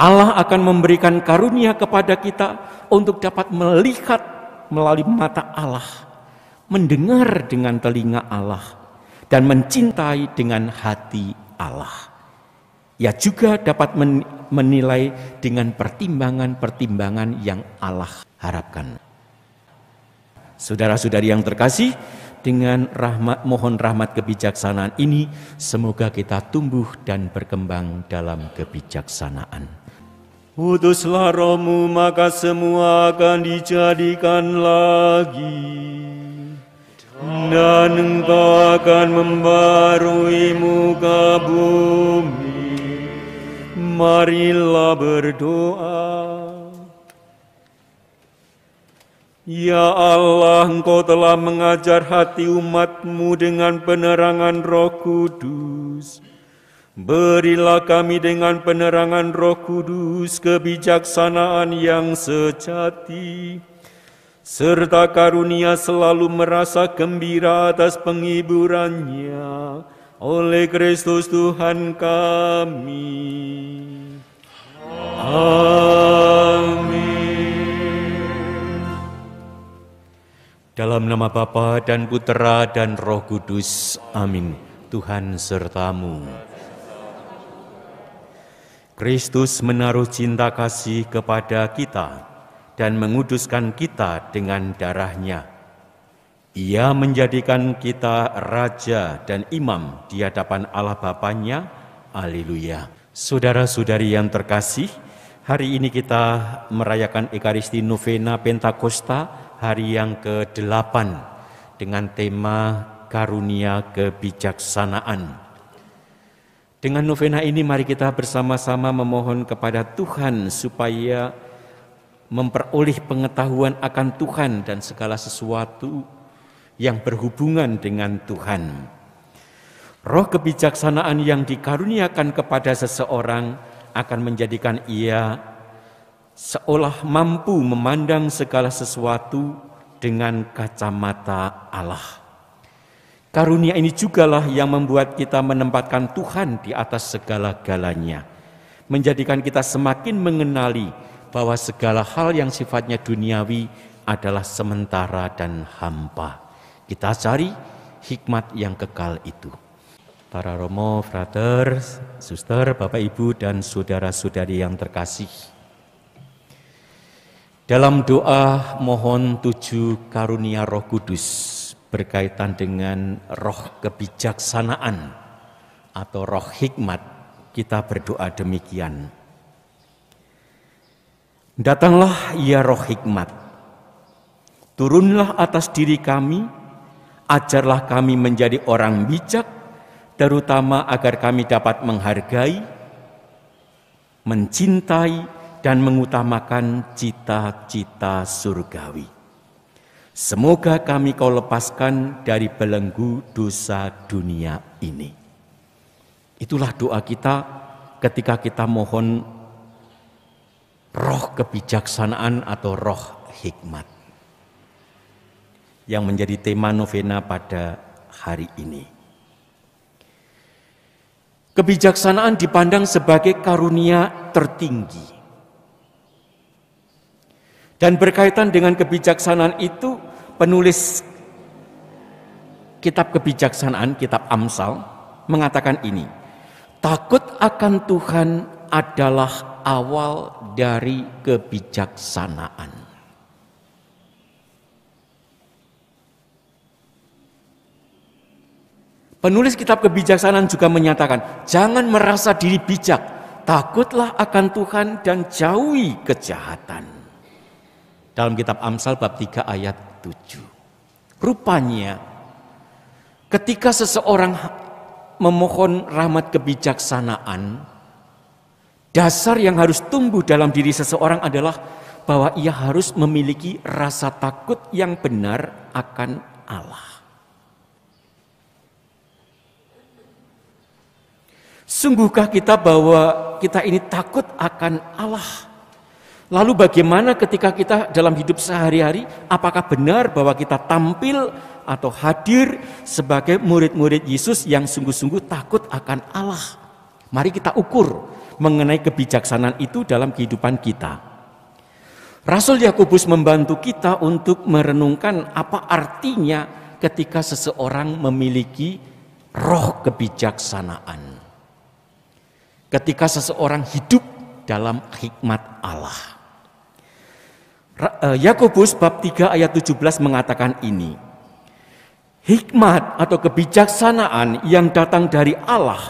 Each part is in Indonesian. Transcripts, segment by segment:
Allah akan memberikan karunia kepada kita untuk dapat melihat melalui mata Allah, mendengar dengan telinga Allah, dan mencintai dengan hati Allah. Ia juga dapat menilai dengan pertimbangan-pertimbangan yang Allah harapkan. Saudara-saudari yang terkasih, dengan rahmat mohon rahmat kebijaksanaan ini semoga kita tumbuh dan berkembang dalam kebijaksanaan. Putuslah rohmu maka semua akan dijadikan lagi dan engkau akan membarui muka bumi. Marilah berdoa. Ya Allah, Engkau telah mengajar hati umatmu dengan penerangan roh kudus. Berilah kami dengan penerangan roh kudus kebijaksanaan yang sejati, serta karunia selalu merasa gembira atas penghiburannya oleh Kristus Tuhan kami. Amin. Dalam nama Bapa dan Putera dan Roh Kudus. Amin. Tuhan sertamu. Kristus menaruh cinta kasih kepada kita dan menguduskan kita dengan darahnya. Ia menjadikan kita raja dan imam di hadapan Allah Bapaknya. Haleluya. Saudara-saudari yang terkasih, hari ini kita merayakan Ekaristi Novena Pentakosta hari yang ke-8 dengan tema karunia kebijaksanaan. Dengan novena ini mari kita bersama-sama memohon kepada Tuhan supaya memperoleh pengetahuan akan Tuhan dan segala sesuatu yang berhubungan dengan Tuhan. Roh kebijaksanaan yang dikaruniakan kepada seseorang akan menjadikan ia seolah mampu memandang segala sesuatu dengan kacamata Allah. Karunia ini jugalah yang membuat kita menempatkan Tuhan di atas segala galanya, menjadikan kita semakin mengenali bahwa segala hal yang sifatnya duniawi adalah sementara dan hampa. Kita cari hikmat yang kekal itu. Para Romo, Frater, Suster, Bapak Ibu, dan saudara-saudari yang terkasih. Dalam doa mohon tujuh karunia roh kudus berkaitan dengan roh kebijaksanaan atau roh hikmat, kita berdoa demikian. Datanglah ya roh hikmat, turunlah atas diri kami, ajarlah kami menjadi orang bijak, terutama agar kami dapat menghargai, mencintai, dan mengutamakan cita-cita surgawi. Semoga kami kau lepaskan dari belenggu dosa dunia ini. Itulah doa kita ketika kita mohon roh kebijaksanaan atau roh hikmat. Yang menjadi tema novena pada hari ini. Kebijaksanaan dipandang sebagai karunia tertinggi. Dan berkaitan dengan kebijaksanaan itu, penulis kitab kebijaksanaan, kitab Amsal, mengatakan ini, takut akan Tuhan adalah awal dari kebijaksanaan. Penulis kitab kebijaksanaan juga menyatakan, jangan merasa diri bijak, takutlah akan Tuhan dan jauhi kejahatan dalam kitab Amsal bab 3 ayat 7. Rupanya ketika seseorang memohon rahmat kebijaksanaan, dasar yang harus tumbuh dalam diri seseorang adalah bahwa ia harus memiliki rasa takut yang benar akan Allah. Sungguhkah kita bahwa kita ini takut akan Allah? Lalu bagaimana ketika kita dalam hidup sehari-hari, apakah benar bahwa kita tampil atau hadir sebagai murid-murid Yesus yang sungguh-sungguh takut akan Allah? Mari kita ukur mengenai kebijaksanaan itu dalam kehidupan kita. Rasul Yakobus membantu kita untuk merenungkan apa artinya ketika seseorang memiliki roh kebijaksanaan. Ketika seseorang hidup dalam hikmat Allah. Eh, Yakobus bab 3 ayat 17 mengatakan ini. Hikmat atau kebijaksanaan yang datang dari Allah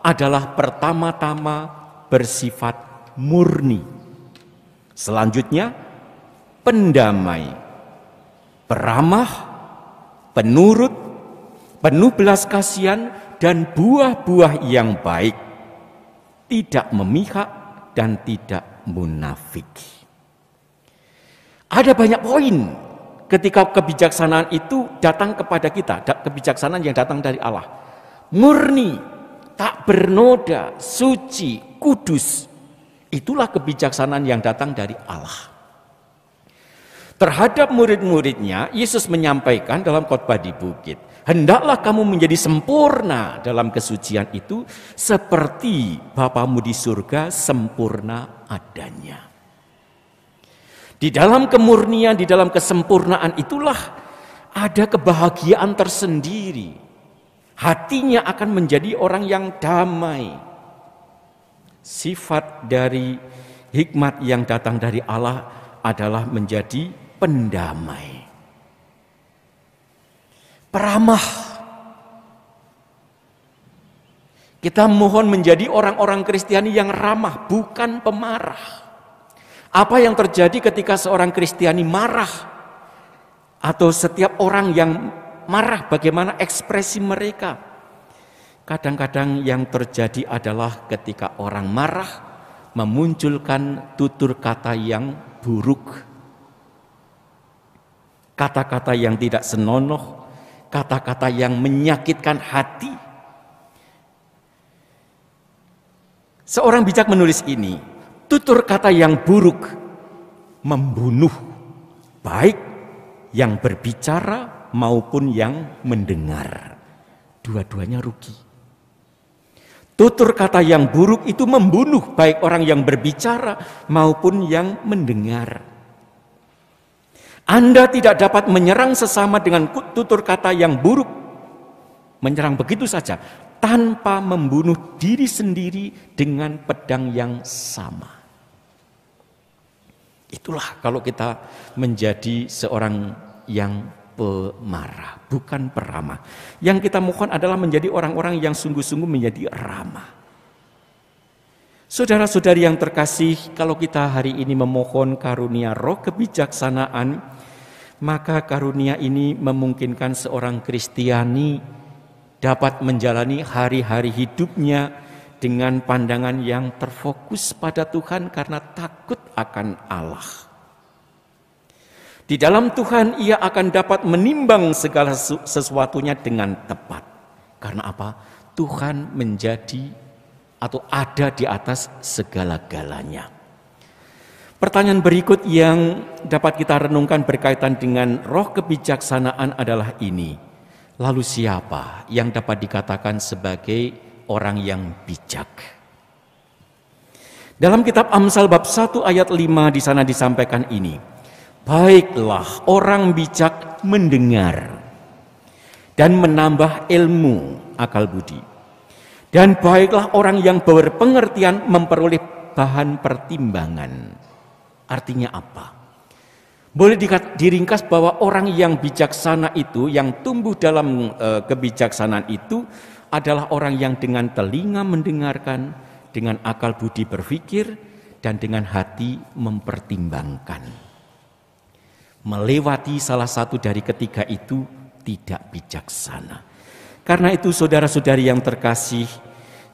adalah pertama-tama bersifat murni. Selanjutnya pendamai, peramah, penurut, penuh belas kasihan dan buah-buah yang baik. Tidak memihak dan tidak munafik. Ada banyak poin ketika kebijaksanaan itu datang kepada kita, kebijaksanaan yang datang dari Allah. Murni, tak bernoda, suci, kudus. Itulah kebijaksanaan yang datang dari Allah. Terhadap murid-muridnya, Yesus menyampaikan dalam khotbah di bukit, "Hendaklah kamu menjadi sempurna dalam kesucian itu seperti Bapamu di surga sempurna adanya." Di dalam kemurnian, di dalam kesempurnaan itulah ada kebahagiaan tersendiri. Hatinya akan menjadi orang yang damai. Sifat dari hikmat yang datang dari Allah adalah menjadi pendamai. Peramah. Kita mohon menjadi orang-orang Kristiani yang ramah, bukan pemarah. Apa yang terjadi ketika seorang Kristiani marah atau setiap orang yang marah bagaimana ekspresi mereka? Kadang-kadang yang terjadi adalah ketika orang marah memunculkan tutur kata yang buruk. Kata-kata yang tidak senonoh, kata-kata yang menyakitkan hati. Seorang bijak menulis ini, Tutur kata yang buruk membunuh baik yang berbicara maupun yang mendengar. Dua-duanya rugi. Tutur kata yang buruk itu membunuh baik orang yang berbicara maupun yang mendengar. Anda tidak dapat menyerang sesama dengan tutur kata yang buruk. Menyerang begitu saja tanpa membunuh diri sendiri dengan pedang yang sama. Itulah kalau kita menjadi seorang yang pemarah, bukan peramah. Yang kita mohon adalah menjadi orang-orang yang sungguh-sungguh menjadi ramah. Saudara-saudari yang terkasih, kalau kita hari ini memohon karunia roh kebijaksanaan, maka karunia ini memungkinkan seorang Kristiani dapat menjalani hari-hari hidupnya dengan pandangan yang terfokus pada Tuhan karena takut akan Allah. Di dalam Tuhan ia akan dapat menimbang segala sesuatunya dengan tepat. Karena apa? Tuhan menjadi atau ada di atas segala-galanya. Pertanyaan berikut yang dapat kita renungkan berkaitan dengan roh kebijaksanaan adalah ini. Lalu siapa yang dapat dikatakan sebagai orang yang bijak. Dalam kitab Amsal bab 1 ayat 5 di sana disampaikan ini. Baiklah orang bijak mendengar dan menambah ilmu akal budi. Dan baiklah orang yang berpengertian memperoleh bahan pertimbangan. Artinya apa? Boleh diringkas bahwa orang yang bijaksana itu, yang tumbuh dalam eh, kebijaksanaan itu, adalah orang yang dengan telinga mendengarkan, dengan akal budi berpikir, dan dengan hati mempertimbangkan. Melewati salah satu dari ketiga itu tidak bijaksana. Karena itu saudara-saudari yang terkasih,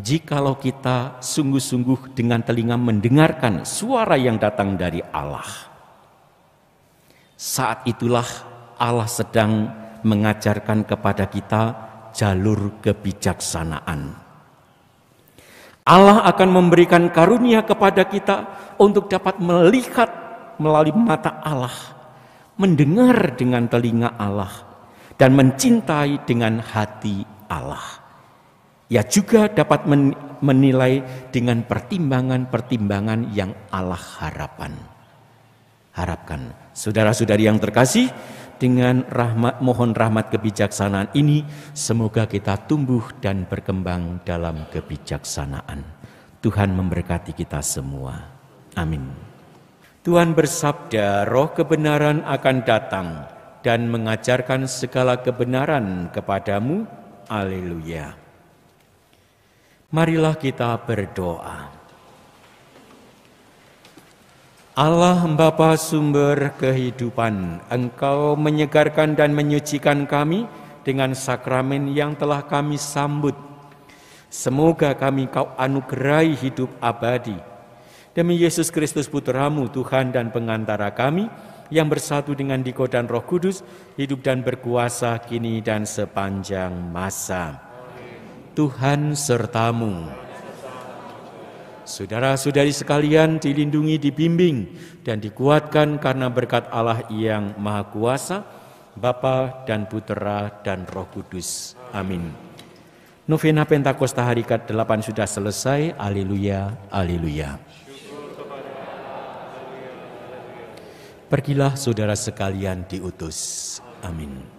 jikalau kita sungguh-sungguh dengan telinga mendengarkan suara yang datang dari Allah, saat itulah Allah sedang mengajarkan kepada kita jalur kebijaksanaan. Allah akan memberikan karunia kepada kita untuk dapat melihat melalui mata Allah, mendengar dengan telinga Allah, dan mencintai dengan hati Allah. Ia juga dapat menilai dengan pertimbangan-pertimbangan yang Allah harapkan. Harapkan, saudara-saudari yang terkasih, dengan rahmat mohon rahmat kebijaksanaan ini semoga kita tumbuh dan berkembang dalam kebijaksanaan. Tuhan memberkati kita semua. Amin. Tuhan bersabda, roh kebenaran akan datang dan mengajarkan segala kebenaran kepadamu. Haleluya. Marilah kita berdoa. Allah Bapa sumber kehidupan, Engkau menyegarkan dan menyucikan kami dengan sakramen yang telah kami sambut. Semoga kami kau anugerai hidup abadi. Demi Yesus Kristus Putramu, Tuhan dan pengantara kami, yang bersatu dengan Diko dan Roh Kudus, hidup dan berkuasa kini dan sepanjang masa. Tuhan sertamu. Saudara-saudari sekalian dilindungi, dibimbing, dan dikuatkan karena berkat Allah yang Maha Kuasa, Bapa dan Putera dan Roh Kudus. Amin. Novena Pentakosta hari ke-8 sudah selesai. Haleluya, haleluya. Pergilah saudara sekalian diutus. Amin.